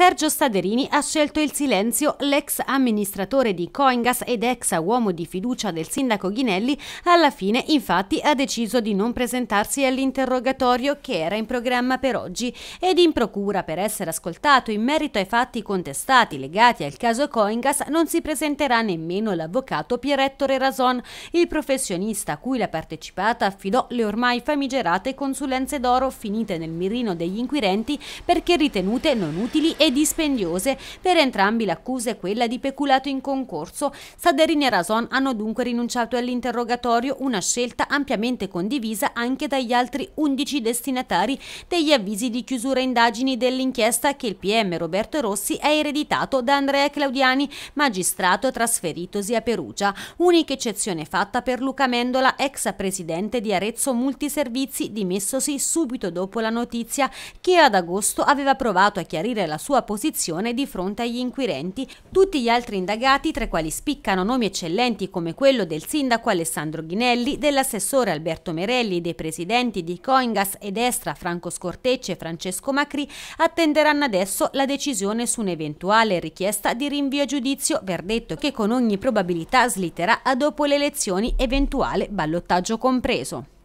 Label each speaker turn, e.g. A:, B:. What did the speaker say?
A: Sergio Staderini ha scelto il silenzio. L'ex amministratore di Coingas ed ex uomo di fiducia del sindaco Ghinelli alla fine infatti ha deciso di non presentarsi all'interrogatorio che era in programma per oggi ed in procura per essere ascoltato in merito ai fatti contestati legati al caso Coingas non si presenterà nemmeno l'avvocato Pierettore Rason, il professionista a cui la partecipata affidò le ormai famigerate consulenze d'oro finite nel mirino degli inquirenti perché ritenute non utili e dispendiose. Per entrambi l'accusa è quella di peculato in concorso. Saderini e Rason hanno dunque rinunciato all'interrogatorio, una scelta ampiamente condivisa anche dagli altri 11 destinatari degli avvisi di chiusura indagini dell'inchiesta che il PM Roberto Rossi ha ereditato da Andrea Claudiani, magistrato trasferitosi a Perugia. Unica eccezione fatta per Luca Mendola, ex presidente di Arezzo Multiservizi, dimessosi subito dopo la notizia che ad agosto aveva provato a chiarire la sua sua posizione di fronte agli inquirenti. Tutti gli altri indagati, tra i quali spiccano nomi eccellenti come quello del sindaco Alessandro Ghinelli, dell'assessore Alberto Merelli, dei presidenti di Coingas e Destra Franco Scortecce e Francesco Macri, attenderanno adesso la decisione su un'eventuale richiesta di rinvio a giudizio, verdetto che con ogni probabilità slitterà a dopo le elezioni, eventuale ballottaggio compreso.